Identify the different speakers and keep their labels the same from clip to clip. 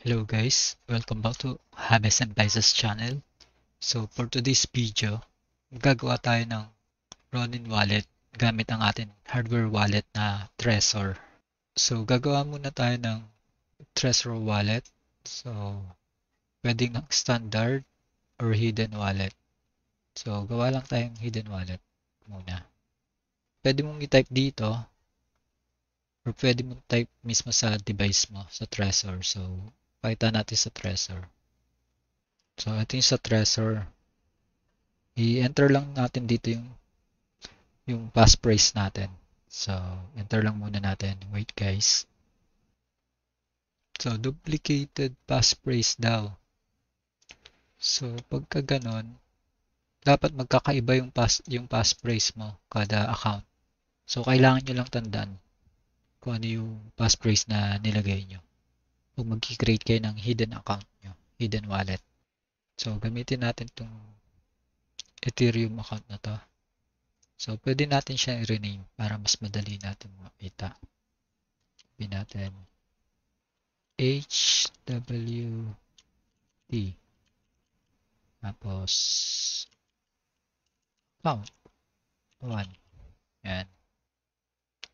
Speaker 1: Hello guys, welcome back to Habes and channel. So for today's video, gagawa tayo ng Ronin wallet gamit ang ating hardware wallet na Trezor. So gagawa muna tayo ng Trezor wallet. So pwedeng ng standard or hidden wallet. So gawa lang tayong hidden wallet muna. Pwede mong i-type dito or pwede mong type mismo sa device mo, sa Trezor. So Pakita natin sa Trezor. So, ito yung sa Trezor. I-enter lang natin dito yung yung passphrase natin. So, enter lang muna natin. Wait guys. So, duplicated passphrase daw. So, pagka ganon, dapat magkakaiba yung, pass, yung passphrase mo kada account. So, kailangan nyo lang tandaan kung ano yung passphrase na nilagay nyo kung mag-create kayo ng hidden account nyo, hidden wallet. So, gamitin natin itong Ethereum account na to. So, pwede natin siyang i-rename para mas madali natin makita. Sabi natin HWT tapos count 1. Yan.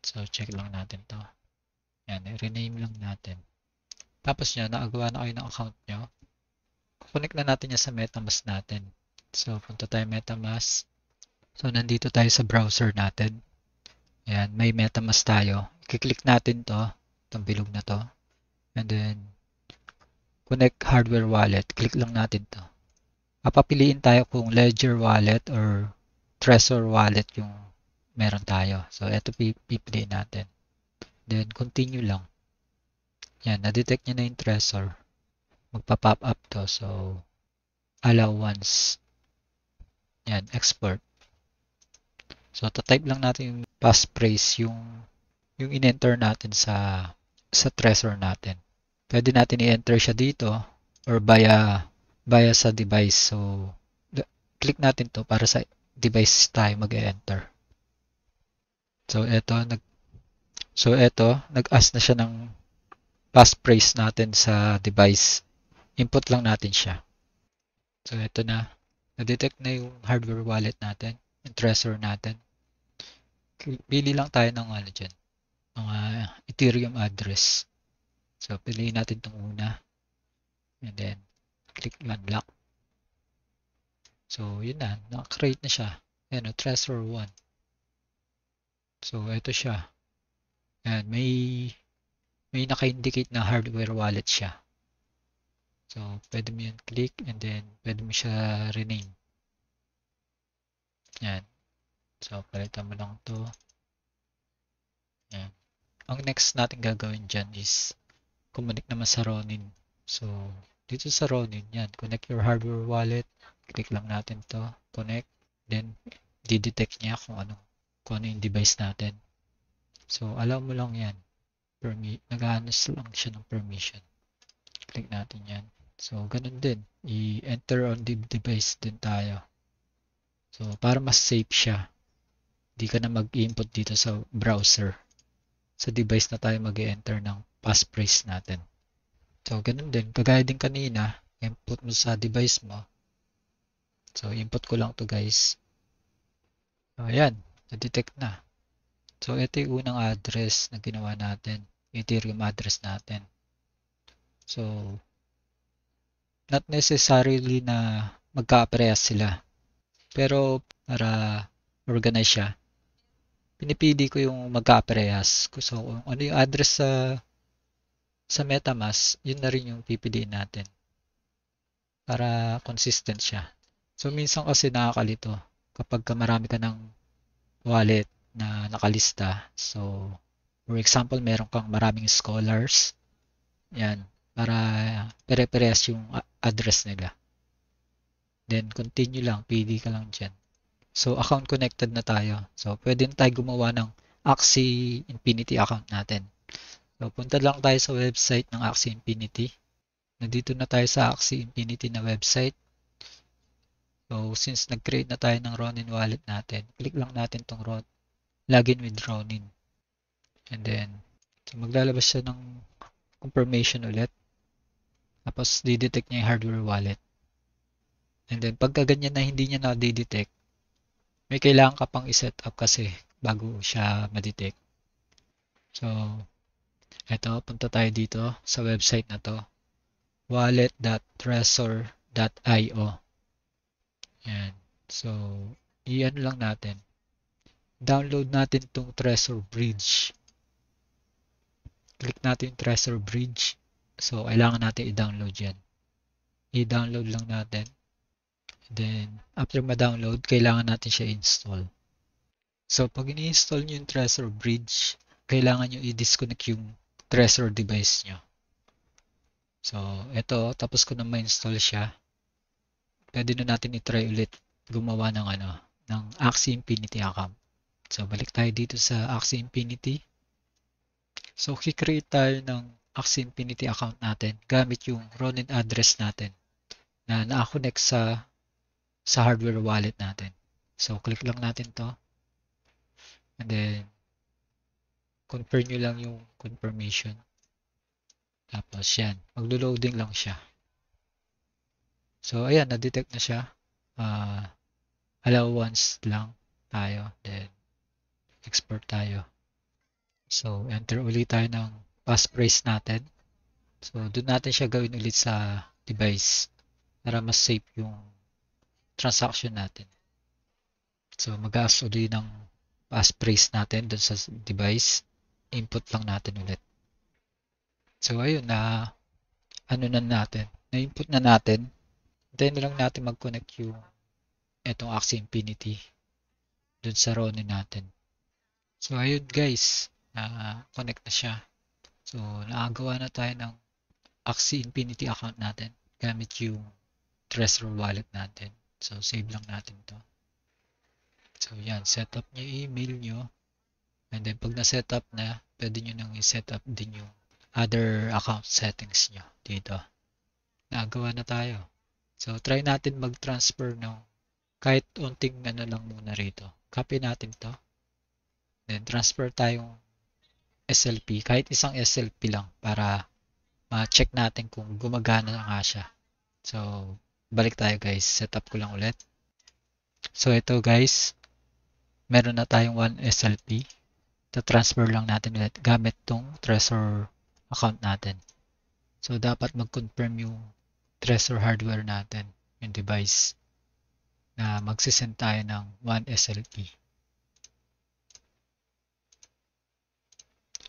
Speaker 1: So, check lang natin to. Yan, rename lang natin. Tapos niya, nakagawa na kayo ng account nyo. Connect na natin yan sa MetaMask natin. So, punta tayo MetaMask. So, nandito tayo sa browser natin. Ayan, may MetaMask tayo. I-click natin to, itong bilog na to. And then, connect hardware wallet. Click lang natin to. Papapiliin tayo kung Ledger wallet or Trezor wallet yung meron tayo. So, ito pipiliin natin. Then, continue lang. Yan, na-detect niya na yung Trezor. Magpa-pop up to. So, allow once. Yan, export. So, tatype lang natin yung passphrase, yung, yung in-enter natin sa, sa treasure natin. Pwede natin i-enter siya dito or via, via sa device. So, click natin to para sa device tayo mag-enter. So, eto, nag, so, eto, nag-ask na siya ng passphrase natin sa device. Input lang natin siya. So, ito na. Na-detect na yung hardware wallet natin, yung Trezor natin. Pili lang tayo ng ano dyan, mga Ethereum address. So, piliin natin itong una. And then, click unlock. So, yun na. Nakakreate na siya. Ayan o, Trezor 1. So, ito siya. And may may naka-indicate na hardware wallet siya. So, pwede mo yan click and then pwede mo siya rename. Yan. So, palitan mo lang to. Yan. Ang next natin gagawin dyan is kumonik naman sa Ronin. So, dito sa Ronin, yan. Connect your hardware wallet. Click lang natin to. Connect. Then, didetect niya kung ano, kung ano yung device natin. So, allow mo lang yan permit, naghahanas lang siya ng permission. Click natin yan. So, ganun din. I-enter on the device din tayo. So, para mas safe siya, Hindi ka na mag-input dito sa browser. Sa device na tayo mag-enter ng passphrase natin. So, ganun din. Kagaya din kanina, input mo sa device mo. So, input ko lang to guys. So, ayan. Na-detect na. So, ito yung unang address na ginawa natin. Ethereum address natin. So, not necessarily na magka-parehas sila. Pero, para organize siya, pinipili ko yung magka-parehas. So, ano yung address sa sa MetaMask, yun na rin yung pipiliin natin. Para consistent siya. So, minsan kasi nakakalito kapag marami ka ng wallet na nakalista. So, for example, meron kang maraming scholars. Yan, para pare-parehas yung address nila. Then, continue lang. PD ka lang dyan. So, account connected na tayo. So, pwede na tayo gumawa ng Axie Infinity account natin. So, punta lang tayo sa website ng Axie Infinity. Nandito na tayo sa Axie Infinity na website. So, since nag-create na tayo ng Ronin wallet natin, click lang natin tong login with Ronin. And then, so maglalabas siya ng confirmation ulit. Tapos, didetect niya yung hardware wallet. And then, pagka ganyan na hindi niya na-detect, may kailangan ka pang i-set up kasi bago siya ma-detect. So, eto, punta tayo dito sa website na to. wallet.tresor.io Ayan. So, iyan lang natin download natin itong Treasure Bridge. Click natin yung Treasure Bridge. So, kailangan natin i-download yan. I-download lang natin. Then, after ma-download, kailangan natin siya install. So, pag ini-install nyo yung Treasure Bridge, kailangan nyo i-disconnect yung Treasure device nyo. So, ito, tapos ko na ma-install siya. Pwede na natin i-try ulit gumawa ng ano, ng Axie Infinity account. So, balik tayo dito sa Axie Infinity. So, kikreate tayo ng Axie Infinity account natin gamit yung Ronin address natin na na-connect sa sa hardware wallet natin. So, click lang natin to. And then, confirm nyo lang yung confirmation. Tapos, yan. Maglo-loading lang siya. So, ayan. Na-detect na siya. Uh, allow once lang tayo. Then, expert tayo. So, enter ulit tayo ng passphrase natin. So, doon natin siya gawin ulit sa device para mas safe yung transaction natin. So, mag-aas ulit ng passphrase natin doon sa device. Input lang natin ulit. So, ayun na ano na natin. Na-input na natin. Then lang natin mag-connect yung itong Axie Infinity doon sa Ronin natin. So, ayun guys, na-connect na siya. So, naagawa na tayo ng Axie Infinity account natin gamit yung Trezor wallet natin. So, save lang natin to. So, yan. Set up niyo email nyo. And then, pag na-set up na, pwede nyo nang i-set up din yung other account settings nyo dito. Naagawa na tayo. So, try natin mag-transfer ng kahit unting ano lang muna rito. Copy natin to. Then, transfer tayong SLP, kahit isang SLP lang para ma-check natin kung gumagana na nga siya. So, balik tayo guys. Setup ko lang ulit. So, ito guys, meron na tayong 1 SLP. Ta-transfer lang natin ulit gamit tong Trezor account natin. So, dapat mag-confirm yung Trezor hardware natin, yung device na magsisend tayo ng 1 SLP.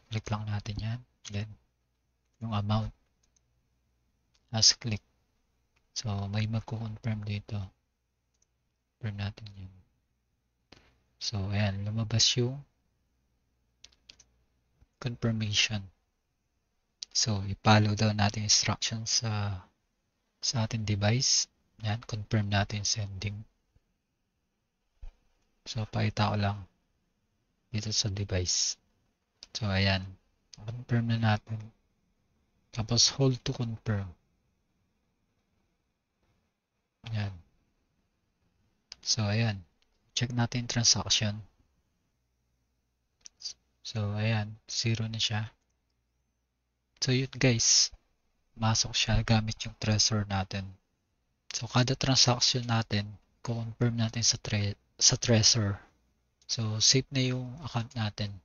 Speaker 1: click lang natin yan then yung amount as click so may magko-confirm dito confirm natin yun so ayan lumabas yung confirmation so i-follow daw natin instructions sa sa ating device yan confirm natin sending so paita ko lang dito sa device So, ayan. Confirm na natin. Tapos, hold to confirm. Ayan. So, ayan. Check natin transaction. So, ayan. Zero na siya. So, yun guys. Masok siya gamit yung Trezor natin. So, kada transaction natin, confirm natin sa, tre sa Trezor. So, safe na yung account natin.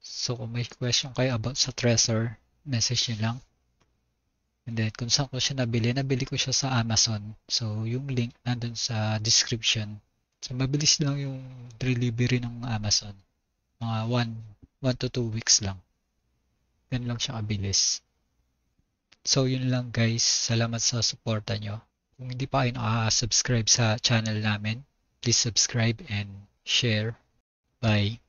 Speaker 1: So, kung may question kayo about sa treasure, message nyo lang. And then, kung saan ko siya nabili, nabili ko siya sa Amazon. So, yung link nandun sa description. So, mabilis lang yung delivery ng Amazon. Mga 1, 1 to 2 weeks lang. Ganun lang siya kabilis. So, yun lang guys. Salamat sa suporta nyo. Kung hindi pa kayo nakaka-subscribe sa channel namin, please subscribe and share. Bye!